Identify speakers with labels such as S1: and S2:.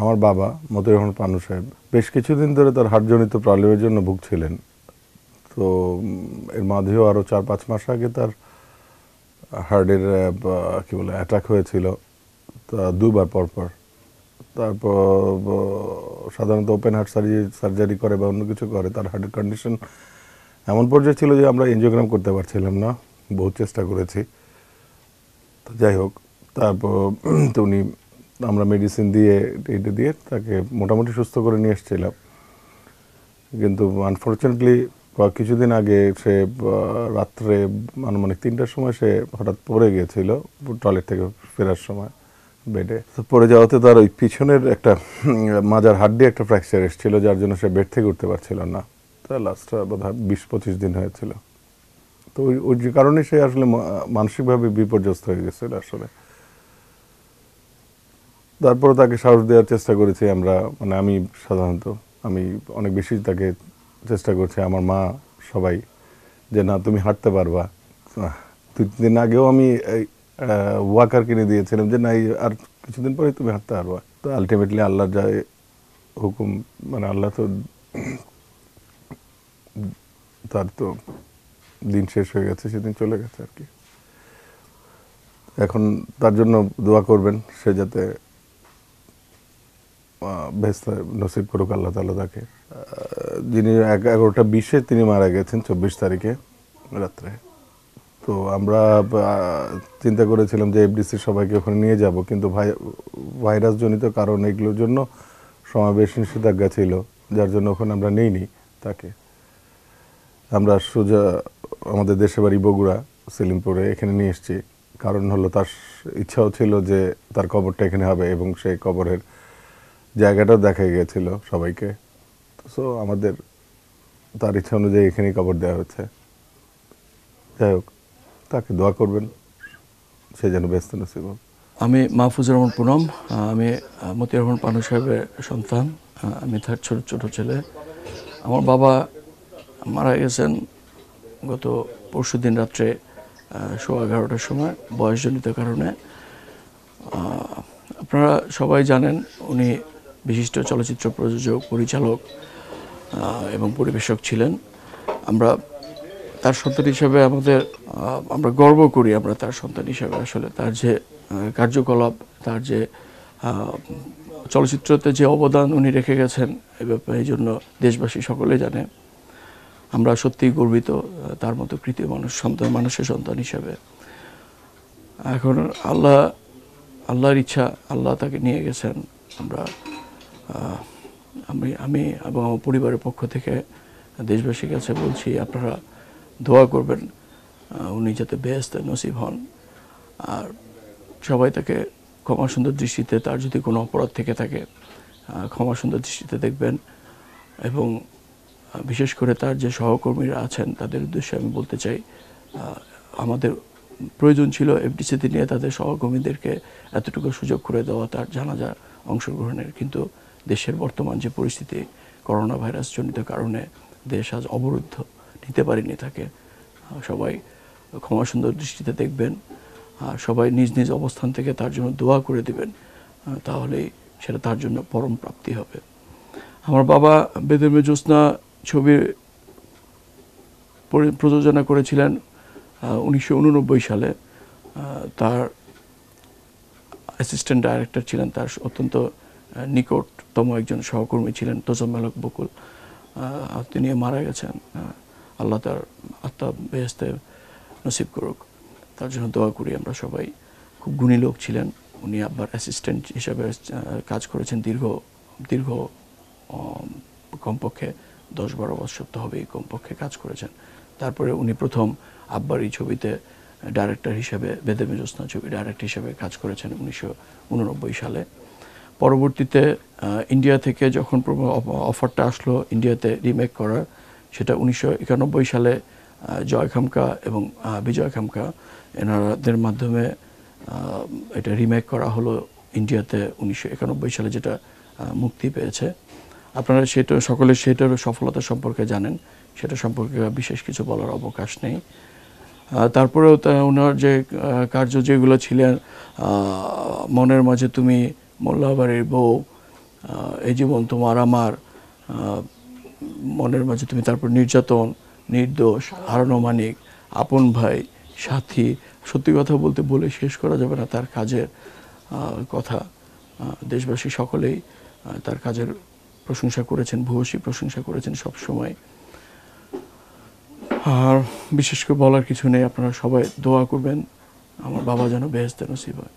S1: আমার বাবা মতির রহমান পানু সাহেব বেশ কিছুদিন ধরে তার হাটজনিত প্রবলেমের জন্য ভুগছিলেন তো এর মাঝেও আরও চার পাঁচ মাস আগে তার হার্টের কী বলে অ্যাটাক হয়েছিল তা দুবার পরপর তারপর সাধারণত ওপেন হার্ট সার্জারি সার্জারি করে বা অন্য কিছু করে তার হার্টের কন্ডিশন এমন পর্যায়ে ছিল যে আমরা এনজিওগ্রাম করতে পারছিলাম না বহু চেষ্টা করেছি তো যাই হোক তারপর উনি আমরা মেডিসিন দিয়ে এইটা দিয়ে তাকে মোটামুটি সুস্থ করে নিয়ে এসেছিলাম কিন্তু আনফর্চুনেটলি কিছুদিন আগে সে রাত্রে আনুমানিক তিনটার সময় সে হঠাৎ পড়ে গিয়েছিল টয়লেট থেকে ফেরার সময় বেডে পড়ে যাওয়াতে তার ওই পিছনের একটা মাজার হাড্ডি একটা ফ্র্যাকচার এসেছিল যার জন্য সে বেড থেকে উঠতে পারছিল না তার লাস্টটা বোধ হয় বিশ পঁচিশ দিন হয়েছিল তো ওই ওই কারণে সে আসলে মানসিকভাবে বিপর্যস্ত হয়ে গেছিল আসলে তারপরে তাকে সাহস দেওয়ার চেষ্টা করেছি আমরা মানে আমি সাধারণত আমি অনেক বেশি তাকে চেষ্টা করছি আমার মা সবাই যে না তুমি হাঁটতে পারবা তিন দিন আগেও আমি ওয়াকার কিনে দিয়েছিলাম যে না এই আর কিছুদিন পরেই তুমি হাঁটতে পারবা তো আলটিমেটলি আল্লাহ যা হুকুম মানে আল্লাহ তো তার তো দিন শেষ হয়ে গেছে সেদিন চলে গেছে আর কি এখন তার জন্য দোয়া করবেন সে যাতে ভেস্তা নসিব করুক আল্লাহ তালা তাকে যিনি এগারোটা বিশে তিনি মারা গেছেন চব্বিশ তারিখে রাত্রে তো আমরা চিন্তা করেছিলাম যে এফডিসি সবাইকে ওখানে নিয়ে যাব কিন্তু ভাই ভাইরাসজনিত কারণ এগুলোর জন্য সমাবেশ নিষেধাজ্ঞা ছিল যার জন্য ওখানে আমরা নিইনি তাকে আমরা সোজা আমাদের দেশে বাড়ি বগুড়া সেলিমপুরে এখানে নিয়ে এসেছি কারণ হলো তার ইচ্ছাও ছিল যে তার কবরটা এখানে হবে এবং সেই কবরের জায়গাটাও দেখা গিয়েছিল সবাইকে সো আমাদের তার ইচ্ছা অনুযায়ী এখানেই কবর দেওয়া হচ্ছে যাই হোক তাকে দোয়া করবেন সে যেন ব্যস্ত নসিব
S2: আমি মাহফুজুর রহমান পুনম আমি মতি রহমান পানু সাহেবের সন্তান আমি তার ছোট ছোট ছেলে আমার বাবা মারা গেছেন গত পরশু দিন রাত্রে সোয়া এগারোটার সময় বয়সজনিত কারণে আপনারা সবাই জানেন উনি বিশিষ্ট চলচ্চিত্র প্রযোজক পরিচালক এবং পরিবেশক ছিলেন আমরা তার সন্তান হিসাবে আমাদের আমরা গর্ব করি আমরা তার সন্তান হিসাবে আসলে তার যে কার্যকলাপ তার যে চলচ্চিত্রতে যে অবদান উনি রেখে গেছেন এ ব্যাপারে এই জন্য দেশবাসী সকলে জানে আমরা সত্যিই গর্বিত তার মতো কৃতীয় মানুষ সন্তান মানুষের সন্তান হিসাবে এখন আল্লাহ আল্লাহর ইচ্ছা আল্লাহ তাকে নিয়ে গেছেন আমরা আমি আমি এবং আমার পরিবারের পক্ষ থেকে দেশবাসীর কাছে বলছি আপনারা দোয়া করবেন উনি যাতে ব্যস্ত নসিব হন আর সবাই তাকে ক্ষমা সুন্দর দৃষ্টিতে তার যদি কোনো অপরাধ থেকে থাকে ক্ষমা সুন্দর দৃষ্টিতে দেখবেন এবং বিশেষ করে তার যে সহকর্মীরা আছেন তাদের উদ্দেশ্যে আমি বলতে চাই আমাদের প্রয়োজন ছিল এফডিসিতে নিয়ে তাদের সহকর্মীদেরকে এতটুকু সুযোগ করে দেওয়া তার জানাজা অংশগ্রহণের কিন্তু দেশের বর্তমান যে পরিস্থিতি করোনা ভাইরাসজনিত কারণে দেশ আজ অবরুদ্ধ নিতে পারেনি তাকে সবাই ক্ষমা সুন্দর দৃষ্টিতে দেখবেন আর সবাই নিজ নিজ অবস্থান থেকে তার জন্য দোয়া করে দিবেন তাহলেই সেটা তার জন্য পরম প্রাপ্তি হবে আমার বাবা বেদেমে জ্যোৎস্না ছবির প্রযোজনা করেছিলেন উনিশশো সালে তার অ্যাসিস্ট্যান্ট ডাইরেক্টর ছিলেন তার অত্যন্ত নিকটতম একজন সহকর্মী ছিলেন তোজম্মালক বকুল তিনি মারা গেছেন আল্লাহ তার আত্মা বেহেস্তে নসিব করুক তার জন্য দোয়া করি আমরা সবাই খুব গুণী লোক ছিলেন উনি আব্বার অ্যাসিস্ট্যান্ট হিসাবে কাজ করেছেন দীর্ঘ দীর্ঘ কমপক্ষে দশ বারো বছর তো হবেই কমপক্ষে কাজ করেছেন তারপরে উনি প্রথম আব্বার এই ছবিতে ডাইরেক্টর হিসাবে বেদেবে জ্যোৎস্না ছবি ডাইরেক্টর হিসাবে কাজ করেছেন উনিশশো সালে পরবর্তীতে ইন্ডিয়া থেকে যখন অফারটা আসলো ইন্ডিয়াতে রিমেক করার সেটা উনিশশো সালে জয় খামকা এবং বিজয় খামকা এনারাদের মাধ্যমে এটা রিমেক করা হলো ইন্ডিয়াতে উনিশশো সালে যেটা মুক্তি পেয়েছে আপনারা সেটা সকলে সেটার সফলতা সম্পর্কে জানেন সেটা সম্পর্কে বিশেষ কিছু বলার অবকাশ নেই তারপরেও তা ওনার যে কার্য যেগুলো ছিলেন মনের মাঝে তুমি মোল্লাবাড়ির বউ এই জীবন তোমার আমার মনের মাঝে তুমি তারপর নির্যাতন নির্দোষ হারানো মানিক আপন ভাই সাথী সত্যি কথা বলতে বলে শেষ করা যাবে না তার কাজের কথা দেশবাসী সকলেই তার কাজের প্রশংসা করেছেন ভূয়সী প্রশংসা করেছেন সব সময় আর বিশেষ করে বলার কিছু নেই আপনারা সবাই দোয়া করবেন আমার বাবা যেন বেহেস্তে নসিব হয়